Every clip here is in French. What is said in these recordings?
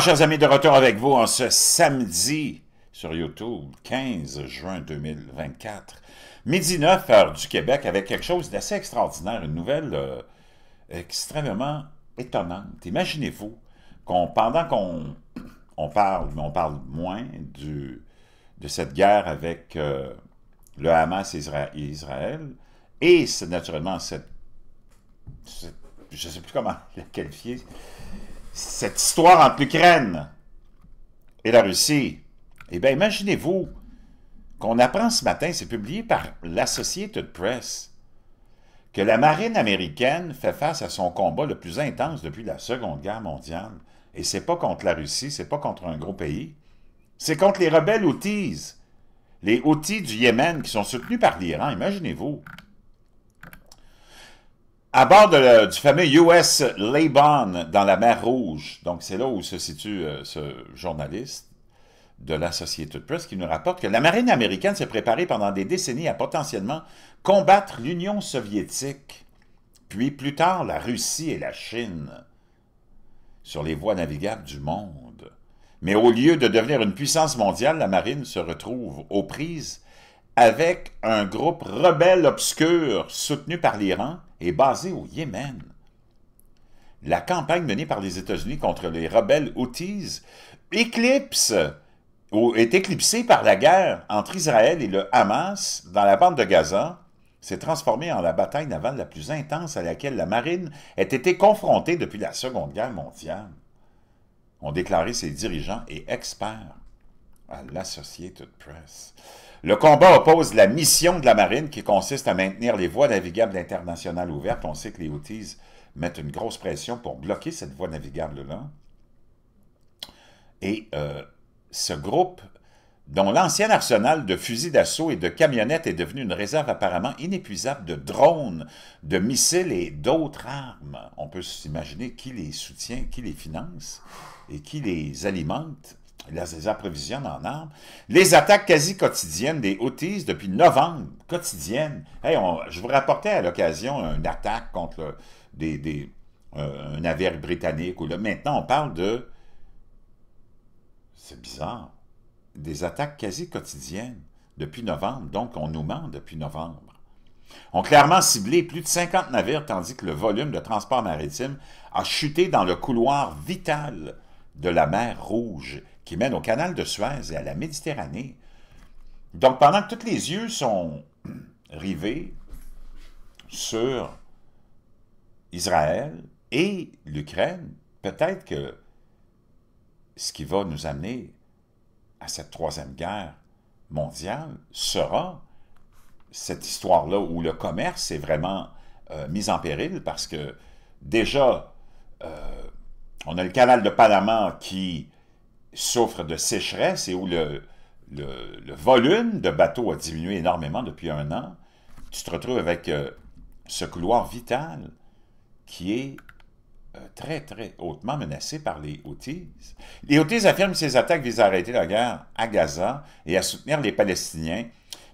chers amis, de retour avec vous en ce samedi sur YouTube, 15 juin 2024, midi 9 heures du Québec, avec quelque chose d'assez extraordinaire, une nouvelle euh, extrêmement étonnante. Imaginez-vous qu'on, pendant qu'on on parle, mais on parle moins du, de cette guerre avec euh, le Hamas et Israël, et c'est naturellement cette, je ne sais plus comment la qualifier, cette histoire entre l'Ukraine et la Russie, eh bien, imaginez-vous qu'on apprend ce matin, c'est publié par l'Associated Press, que la marine américaine fait face à son combat le plus intense depuis la Seconde Guerre mondiale. Et c'est pas contre la Russie, c'est pas contre un gros pays. C'est contre les rebelles Houthis, les Houthis du Yémen qui sont soutenus par l'Iran, imaginez-vous. À bord euh, du fameux US Laban dans la mer Rouge, donc c'est là où se situe euh, ce journaliste de l'Associated Press qui nous rapporte que la marine américaine s'est préparée pendant des décennies à potentiellement combattre l'Union soviétique, puis plus tard la Russie et la Chine sur les voies navigables du monde. Mais au lieu de devenir une puissance mondiale, la marine se retrouve aux prises avec un groupe rebelle obscur soutenu par l'Iran et basé au Yémen. La campagne menée par les États-Unis contre les rebelles Houthis éclipse ou est éclipsée par la guerre entre Israël et le Hamas dans la bande de Gaza, s'est transformée en la bataille navale la plus intense à laquelle la marine ait été confrontée depuis la Seconde Guerre mondiale, ont déclaré ses dirigeants et experts à l'Associated Press. Le combat oppose la mission de la marine qui consiste à maintenir les voies navigables internationales ouvertes. On sait que les Houthis mettent une grosse pression pour bloquer cette voie navigable-là. Et euh, ce groupe, dont l'ancien arsenal de fusils d'assaut et de camionnettes est devenu une réserve apparemment inépuisable de drones, de missiles et d'autres armes. On peut s'imaginer qui les soutient, qui les finance et qui les alimente les approvisionnent en armes. Les attaques quasi quotidiennes des Houthis depuis novembre, quotidiennes. je vous rapportais à l'occasion une attaque contre des, euh, un navire britannique. Ou là, maintenant, on parle de... C'est bizarre. Des attaques quasi quotidiennes depuis novembre. Donc, on nous ment depuis novembre. On clairement ciblé plus de 50 navires, tandis que le volume de transport maritime a chuté dans le couloir vital de la mer Rouge qui mène au canal de Suez et à la Méditerranée. Donc, pendant que tous les yeux sont rivés sur Israël et l'Ukraine, peut-être que ce qui va nous amener à cette troisième guerre mondiale sera cette histoire-là où le commerce est vraiment euh, mis en péril parce que déjà, euh, on a le canal de Panama qui souffre de sécheresse et où le, volume de bateaux a diminué énormément depuis un an, tu te retrouves avec euh, ce couloir vital qui est euh, très, très hautement menacé par les Houthis. Les Houthis affirment que ces attaques visent à arrêter la guerre à Gaza et à soutenir les Palestiniens,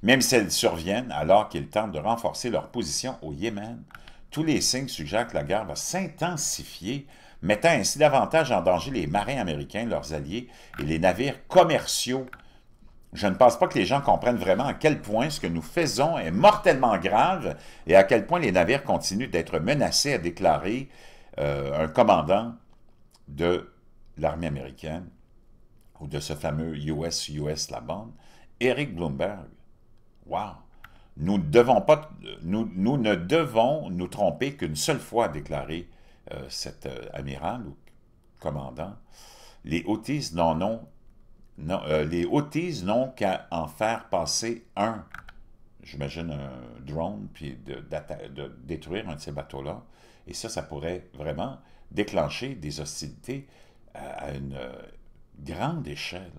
même si elles surviennent alors qu'ils tentent de renforcer leur position au Yémen. Tous les signes suggèrent que la guerre va s'intensifier mettant ainsi davantage en danger les marins américains, leurs alliés, et les navires commerciaux. Je ne pense pas que les gens comprennent vraiment à quel point ce que nous faisons est mortellement grave et à quel point les navires continuent d'être menacés, a déclaré euh, un commandant de l'armée américaine ou de ce fameux US, US, la bande, Eric Bloomberg. Wow! Nous, devons pas, nous, nous ne devons nous tromper qu'une seule fois, a déclaré euh, cet euh, amiral ou commandant, les Houthis n'en non, euh, les n'ont qu'à en faire passer un, j'imagine un drone, puis de, détruire un de ces bateaux-là. Et ça, ça pourrait vraiment déclencher des hostilités à une grande échelle.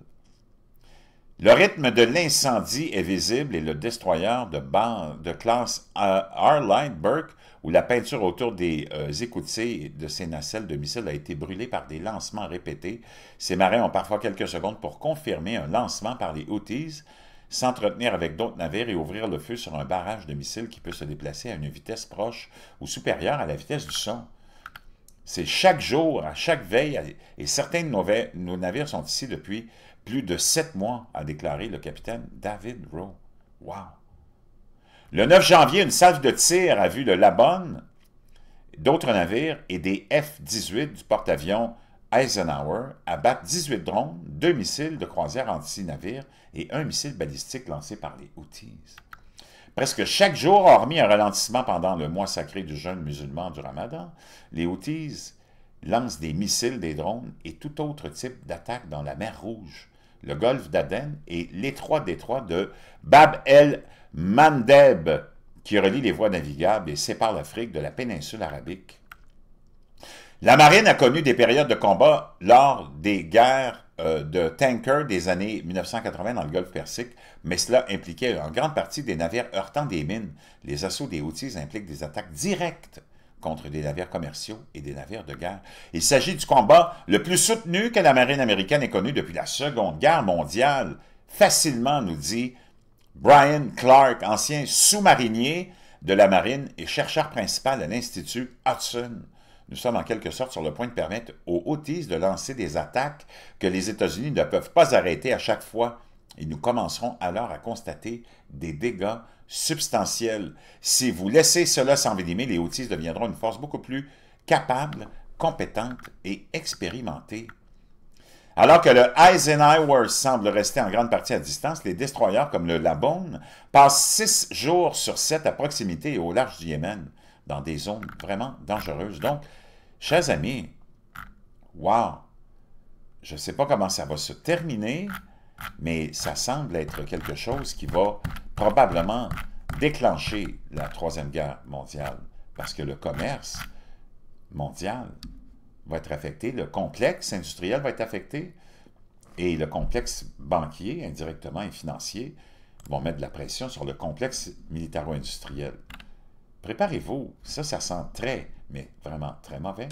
Le rythme de l'incendie est visible et le destroyer de, de classe Arline Burke, où la peinture autour des euh, de ses nacelles de missiles a été brûlée par des lancements répétés. Ces marins ont parfois quelques secondes pour confirmer un lancement par les Houthis, s'entretenir avec d'autres navires et ouvrir le feu sur un barrage de missiles qui peut se déplacer à une vitesse proche ou supérieure à la vitesse du son. C'est chaque jour, à chaque veille, et certains de nos navires sont ici depuis plus de sept mois, a déclaré le capitaine David Rowe. Wow! Le 9 janvier, une salve de tir a vu le Labonne, d'autres navires et des F-18 du porte-avions Eisenhower abattre 18 drones, deux missiles de croisière anti-navire et un missile balistique lancé par les Houthis. Presque chaque jour, hormis un ralentissement pendant le mois sacré du jeûne musulman du Ramadan, les Houthis lance des missiles, des drones et tout autre type d'attaque dans la mer Rouge, le golfe d'Aden et l'étroit détroit de Bab el-Mandeb, qui relie les voies navigables et sépare l'Afrique de la péninsule arabique. La marine a connu des périodes de combat lors des guerres euh, de tanker des années 1980 dans le golfe Persique, mais cela impliquait en grande partie des navires heurtant des mines. Les assauts des outils impliquent des attaques directes contre des navires commerciaux et des navires de guerre. Il s'agit du combat le plus soutenu que la marine américaine ait connu depuis la Seconde Guerre mondiale. Facilement, nous dit Brian Clark, ancien sous-marinier de la marine et chercheur principal à l'Institut Hudson. Nous sommes en quelque sorte sur le point de permettre aux Houthis de lancer des attaques que les États-Unis ne peuvent pas arrêter à chaque fois et nous commencerons alors à constater des dégâts substantielle. Si vous laissez cela s'envenimer, les autistes deviendront une force beaucoup plus capable, compétente et expérimentée. Alors que le Eisenhower semble rester en grande partie à distance, les destroyers comme le Labone passent six jours sur sept à proximité et au large du Yémen, dans des zones vraiment dangereuses. Donc, chers amis, wow, je ne sais pas comment ça va se terminer, mais ça semble être quelque chose qui va probablement déclencher la Troisième Guerre mondiale, parce que le commerce mondial va être affecté, le complexe industriel va être affecté, et le complexe banquier, indirectement, et financier, vont mettre de la pression sur le complexe militaro-industriel. Préparez-vous, ça, ça sent très, mais vraiment très mauvais.